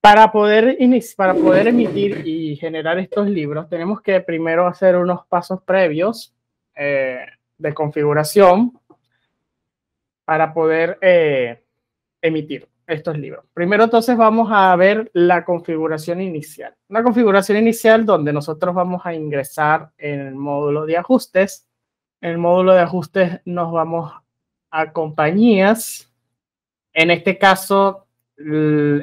Para poder, para poder emitir y generar estos libros, tenemos que primero hacer unos pasos previos eh, de configuración para poder eh, emitir estos libros. Primero entonces vamos a ver la configuración inicial. Una configuración inicial donde nosotros vamos a ingresar en el módulo de ajustes. En el módulo de ajustes nos vamos a compañías. En este caso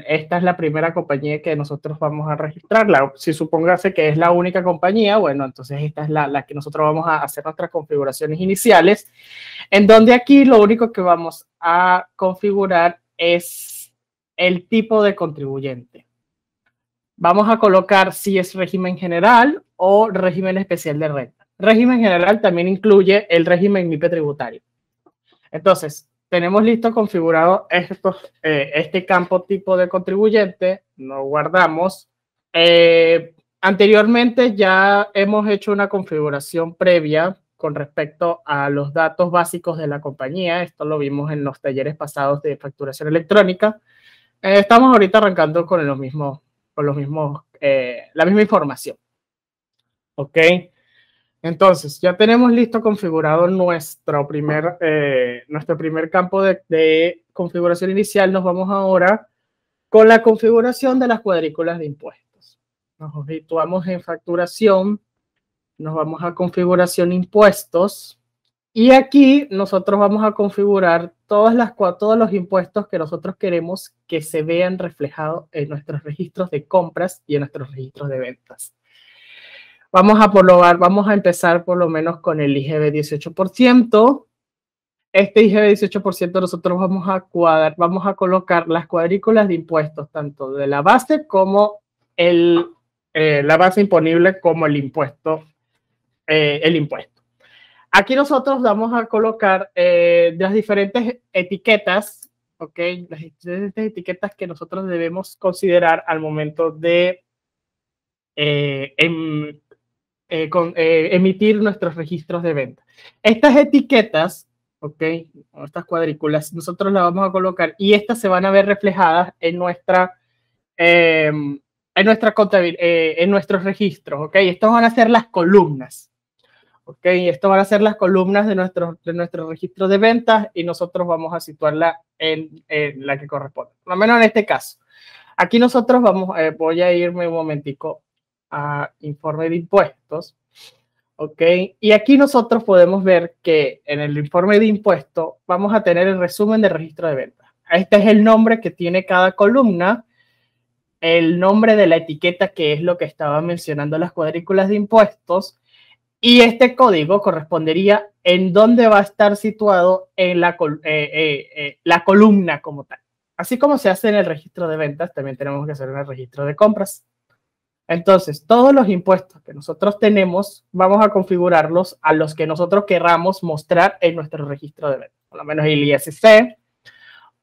esta es la primera compañía que nosotros vamos a registrar. si supongase que es la única compañía, bueno, entonces esta es la, la, que nosotros vamos a hacer nuestras configuraciones iniciales, en donde aquí lo único que vamos a configurar es el tipo de contribuyente. Vamos a colocar si es régimen general o régimen especial de renta. Régimen general también incluye el régimen MIPE tributario. Entonces, tenemos listo configurado estos, eh, este campo tipo de contribuyente, lo guardamos. Eh, anteriormente ya hemos hecho una configuración previa con respecto a los datos básicos de la compañía. Esto lo vimos en los talleres pasados de facturación electrónica. Eh, estamos ahorita arrancando con mismo con los mismos, la misma información. ¿Ok? Entonces, ya tenemos listo configurado nuestro primer, eh, nuestro primer campo de, configuración inicial. Nos vamos ahora con la configuración de las cuadrículas de impuestos. Nos situamos en facturación, nos vamos a configuración impuestos y aquí nosotros vamos a configurar todos los impuestos que nosotros queremos que se vean reflejados en nuestros registros de compras y en nuestros registros de ventas. Vamos a probar, vamos a empezar por lo menos con el IGB 18%. Este IGB 18% nosotros vamos a cuadrar, vamos a colocar las cuadrículas de impuestos, tanto de la base como el, eh, la base imponible como el impuesto, eh, el impuesto. Aquí nosotros vamos a colocar eh, las diferentes etiquetas, ¿ok? Las diferentes etiquetas que nosotros debemos considerar al momento de em, eh, con, eh, emitir nuestros registros de venta. Estas etiquetas, ¿ok? Estas cuadrículas, nosotros las vamos a colocar y estas se van a ver reflejadas en nuestra... Em, en, nuestra eh, en nuestros registros, ¿ok? Estas van a ser las columnas, ¿ok? Estas van a ser las columnas de nuestros de nuestros registro de ventas y nosotros vamos a situarla en, en la que corresponde, Al lo menos en este caso. Aquí nosotros vamos, voy a irme un momentico a informe de impuestos. ¿Ok? Y aquí nosotros podemos ver que en el informe de impuestos vamos a tener el resumen de registro de ventas. Este es el nombre que tiene cada columna, el nombre de la etiqueta, que es lo que estaba mencionando las cuadrículas de impuestos, y este código correspondería en dónde va a estar situado en la, eh, eh, eh, la columna como tal. Así como se hace en el registro de ventas, también tenemos que hacer en el registro de compras. Entonces, todos los impuestos que nosotros tenemos, vamos a configurarlos a los que nosotros querramos mostrar en nuestro registro de ventas. Por lo menos el ISC,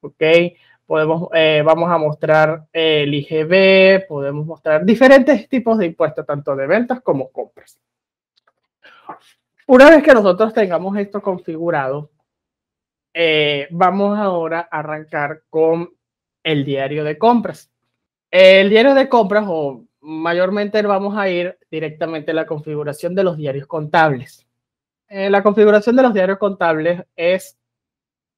¿ok? Podemos, eh, vamos a mostrar el IGB, podemos mostrar diferentes tipos de impuestos, tanto de ventas como compras. Una vez que nosotros tengamos esto configurado, eh, vamos ahora a arrancar con el diario de compras. El diario de compras, o mayormente vamos a ir directamente a la configuración de los diarios contables. Eh, la configuración de los diarios contables es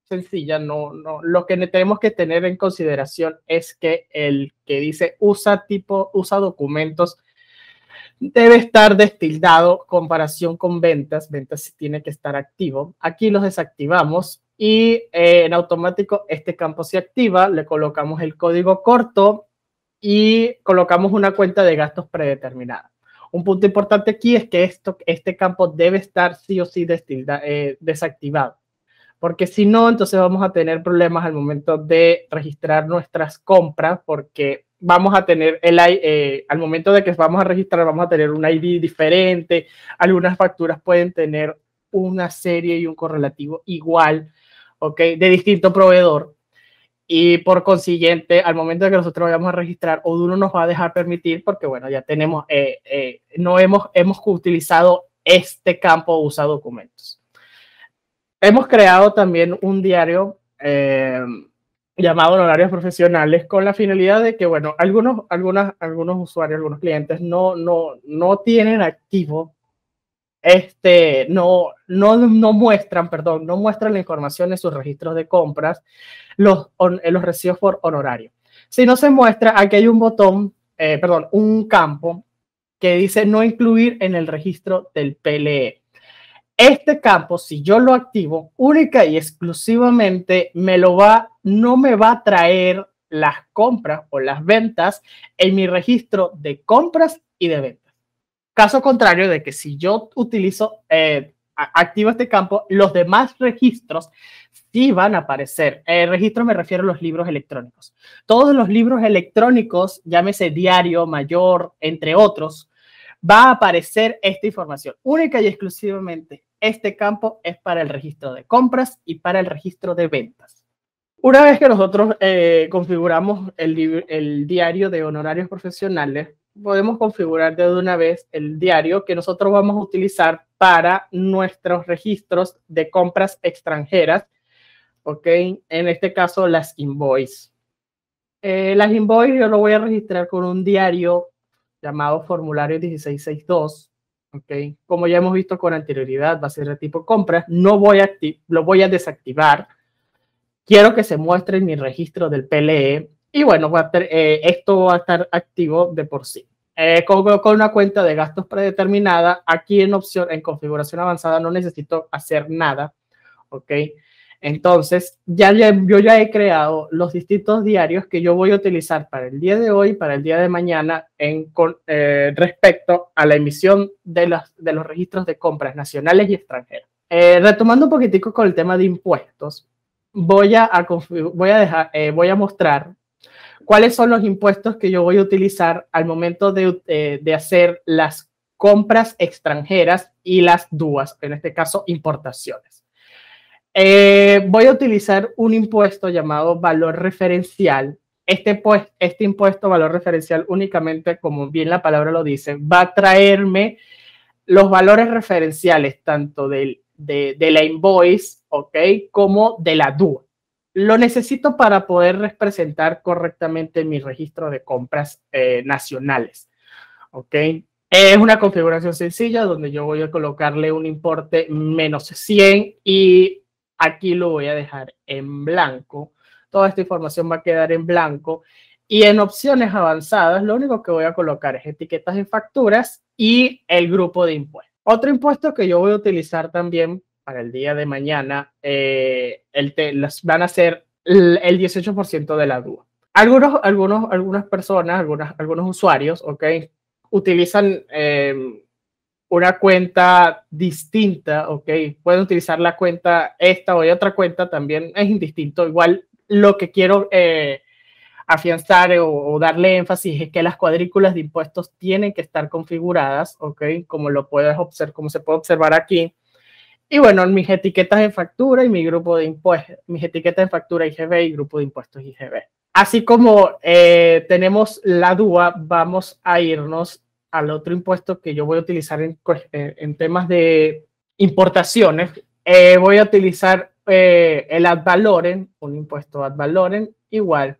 sencilla, no, no, lo que tenemos que tener en consideración es que el que dice usa tipo, usa documentos, debe estar destildado comparación con ventas, ventas tiene que estar activo. Aquí los desactivamos y eh, en automático este campo se activa, le colocamos el código corto y colocamos una cuenta de gastos predeterminada. Un punto importante aquí es que esto, este campo debe estar sí o sí eh, desactivado, porque si no, entonces vamos a tener problemas al momento de registrar nuestras compras, porque vamos a tener el eh, al momento de que vamos a registrar vamos a tener un ID diferente, algunas facturas pueden tener una serie y un correlativo igual, ¿ok? De distinto proveedor y por consiguiente, al momento de que nosotros vayamos a registrar, Odoo nos va a dejar permitir porque, bueno, ya tenemos, eh, eh, no hemos, hemos utilizado este campo usa documentos. Hemos creado también un diario eh, llamado Honorarios Profesionales con la finalidad de que, bueno, algunos, algunas, algunos usuarios, algunos clientes no, no, no tienen activo este, no, no, no muestran, perdón, no muestran la información en sus registros de compras, los, eh, los recibos por honorario. Si no se muestra, aquí hay un botón, eh, perdón, un campo que dice no incluir en el registro del PLE. Este campo, si yo lo activo única y exclusivamente, me lo va, no me va a traer las compras o las ventas en mi registro de compras y de ventas. Caso contrario de que si yo utilizo, eh, activo este campo, los demás registros sí van a aparecer. Eh, registro me refiero a los libros electrónicos. Todos los libros electrónicos, llámese diario, mayor, entre otros, va a aparecer esta información. Única y exclusivamente este campo es para el registro de compras y para el registro de ventas. Una vez que nosotros eh, configuramos el diario de honorarios profesionales, podemos configurar de una vez el diario que nosotros vamos a utilizar para nuestros registros de compras extranjeras, ¿ok? En este caso, las invoices. Eh, las invoices yo lo voy a registrar con un diario llamado formulario 1662, ¿ok? Como ya hemos visto con anterioridad, va a ser de tipo compras. No voy a, lo voy a desactivar. Quiero que se muestre en mi registro del PLE y bueno, eh, esto va a estar activo de por sí. Eh, con, con, una cuenta de gastos predeterminada, aquí en opción, en configuración avanzada, no necesito hacer nada, ¿ok? Entonces, ya, yo ya he creado los distintos diarios que yo voy a utilizar para el día de hoy, para el día de mañana, en, con, eh, respecto a la emisión de, los de los registros de compras nacionales y extranjeras. Eh, retomando un poquitico con el tema de impuestos, voy a, voy a, dejar, voy a mostrar cuáles son los impuestos que yo voy a utilizar al momento de, eh, de hacer las compras extranjeras y las DUAS, en este caso importaciones. Eh, voy a utilizar un impuesto llamado valor referencial. Este, pues, este impuesto, valor referencial, únicamente, como bien la palabra lo dice, va a traerme los valores referenciales tanto del, de, la invoice, ¿ok? Como de la DUA lo necesito para poder representar correctamente mi registro de compras eh, nacionales. ¿Ok? Es una configuración sencilla donde yo voy a colocarle un importe menos 100 y aquí lo voy a dejar en blanco. Toda esta información va a quedar en blanco. Y en opciones avanzadas, lo único que voy a colocar es etiquetas de facturas y el grupo de impuestos. Otro impuesto que yo voy a utilizar también para el día de mañana, eh, el te, van a ser el, 18% de la duda. Algunos, algunos, algunas personas, algunas, algunos usuarios, ¿ok? Utilizan em, una cuenta distinta, ¿ok? Pueden utilizar la cuenta esta o otra cuenta, también es indistinto. Igual lo que quiero eh, afianzar o, darle énfasis es que las cuadrículas de impuestos tienen que estar configuradas, ¿ok? Como lo puedes observar, como se puede observar aquí y bueno, mis etiquetas en factura y mi grupo de impuestos, mis etiquetas en factura IGB y grupo de impuestos IGB. Así como eh, tenemos la DUA, vamos a irnos al otro impuesto que yo voy a utilizar en, en temas de importaciones. Eh, voy a utilizar eh, el ad valorem, un impuesto ad valorem, igual.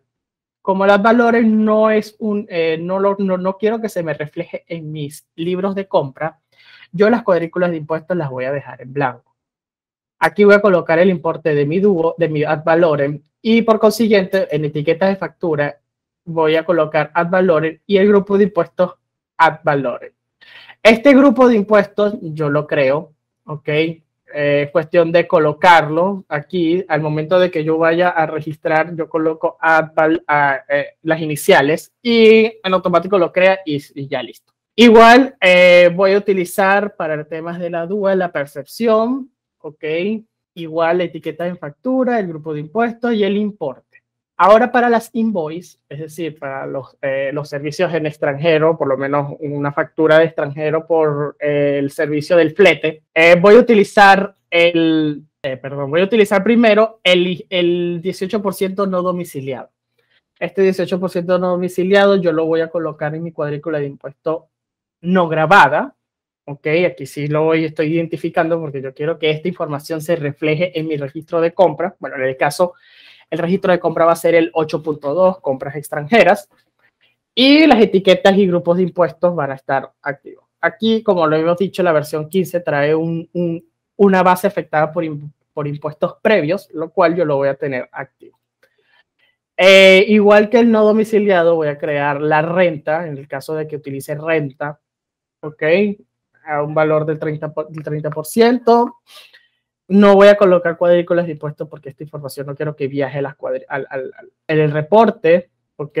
Como el ad valorem no es un, no, no, no quiero que se me refleje en mis libros de compra, yo las cuadrículas de impuestos las voy a dejar en blanco. Aquí voy a colocar el importe de mi dúo, de mi ad valorem, y por consiguiente, en etiquetas de factura, voy a colocar ad valorem y el grupo de impuestos ad valorem. Este grupo de impuestos yo lo creo, ¿ok? Eh, cuestión de colocarlo aquí. Al momento de que yo vaya a registrar, yo coloco ah, eh, las iniciales y en automático lo crea y ya listo. Igual eh, voy a utilizar para temas de la duda la percepción, ¿ok? Igual la etiqueta en factura, el grupo de impuestos y el importe. Ahora para las invoice, es decir, para los, eh, los servicios en extranjero, por lo menos una factura de extranjero por eh, el servicio del flete, voy a utilizar el, perdón, voy a utilizar primero el, el 18% no domiciliado. Este 18% no domiciliado yo lo voy a colocar en mi cuadrícula de impuesto no grabada, ok, aquí sí lo estoy identificando porque yo quiero que esta información se refleje en mi registro de compra. Bueno, en el caso, el registro de compra va a ser el 8.2, compras extranjeras, y las etiquetas y grupos de impuestos van a estar activos. Aquí, como lo hemos dicho, la versión 15 trae una base afectada por, impuestos previos, lo cual yo lo voy a tener activo. Eh, igual que el no domiciliado, voy a crear la renta, en el caso de que utilice renta ¿ok? A un valor del 30%. Del No voy a colocar cuadrículas de impuestos porque esta información no quiero que viaje las en el reporte, ¿ok?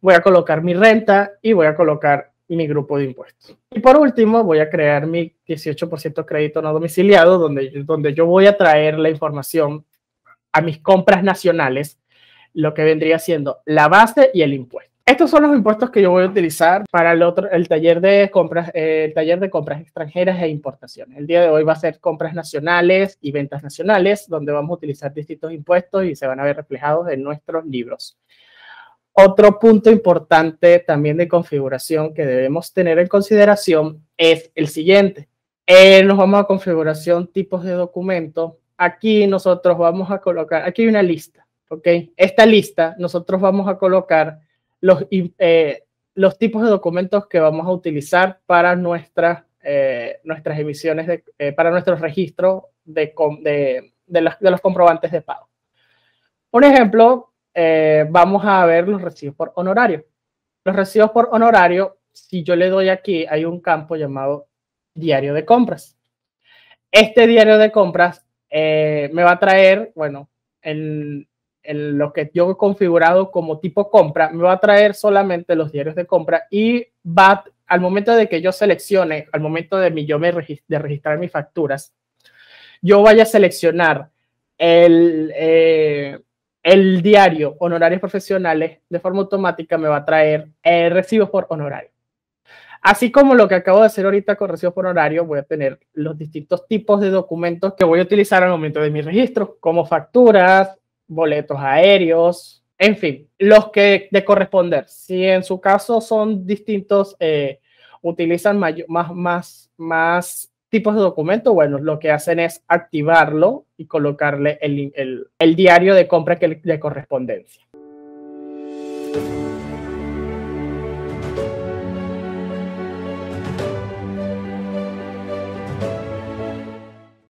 Voy a colocar mi renta y voy a colocar mi grupo de impuestos. Y por último, voy a crear mi 18% crédito no domiciliado, donde, donde yo voy a traer la información a mis compras nacionales, lo que vendría siendo la base y el impuesto. Estos son los impuestos que yo voy a utilizar para el otro, el taller de compras, eh, el taller de compras extranjeras e importaciones. El día de hoy va a ser compras nacionales y ventas nacionales, donde vamos a utilizar distintos impuestos y se van a ver reflejados en nuestros libros. Otro punto importante también de configuración que debemos tener en consideración es el siguiente. nos vamos a configuración tipos de documento. Aquí nosotros vamos a colocar, aquí hay una lista, ¿ok? Esta lista nosotros vamos a colocar eh, los, tipos de documentos que vamos a utilizar para nuestras, eh, nuestras emisiones, eh, para nuestro registro de, de, los, de, comprobantes de pago. Un ejemplo, vamos a ver los recibos por honorario. Los recibos por honorario, si yo le doy aquí, hay un campo llamado diario de compras. Este diario de compras me va a traer, bueno, el, lo que yo he configurado como tipo compra, me va a traer solamente los diarios de compra y va al momento de que yo seleccione, al momento de, mi, yo me de registrar mis facturas, yo vaya a seleccionar el, eh, el diario honorarios profesionales, de forma automática me va a traer e recibos por honorario. Así como lo que acabo de hacer ahorita con recibos por honorario, voy a tener los distintos tipos de documentos que voy a utilizar al momento de mis registros, como facturas, boletos aéreos, en fin, los que de corresponder. Si en su caso son distintos, eh, utilizan más, más, más tipos de documentos, bueno, lo que hacen es activarlo y colocarle el, diario de compra que de correspondencia.